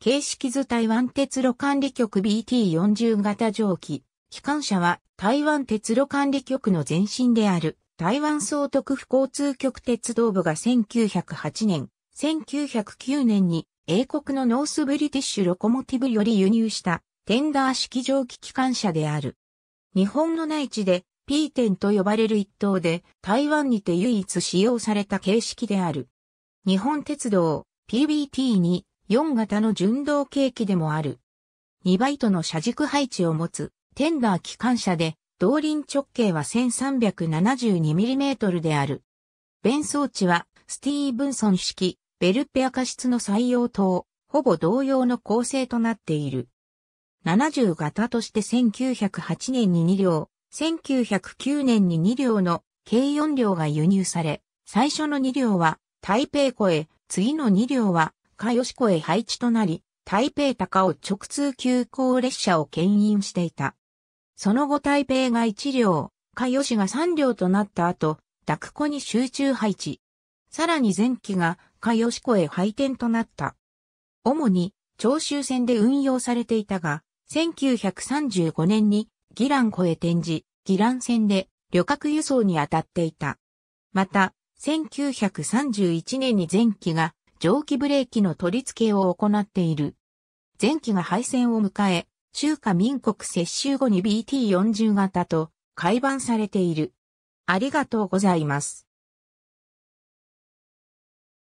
形式図台湾鉄路管理局 BT40 型蒸気。機関車は台湾鉄路管理局の前身である台湾総督府交通局鉄道部が1908年、1909年に英国のノースブリティッシュロコモティブより輸入したテンダー式蒸気機関車である。日本の内地で P 点と呼ばれる一等で台湾にて唯一使用された形式である。日本鉄道 PBT に4型の純動計器でもある。2バイトの車軸配置を持つ、テンダー機関車で、動輪直径は 1372mm である。弁装置は、スティーブンソン式、ベルペア化室の採用等、ほぼ同様の構成となっている。70型として1908年に2両、1909年に2両の計4両が輸入され、最初の2両は台北湖へ、次の2両は下吉湖へ配置となり、台北高尾直通急行列車を牽引していた。その後台北が1両、下吉が3両となった後、濁湖に集中配置。さらに前期が下吉湖へ配点となった。主に長州線で運用されていたが、1935年にギラン湖へ転じ、ギラン線で旅客輸送に当たっていた。また、1931年に前期が蒸気ブレーキの取り付けを行っている。前期が廃線を迎え、中華民国接収後に BT40 型と改版されている。ありがとうございます。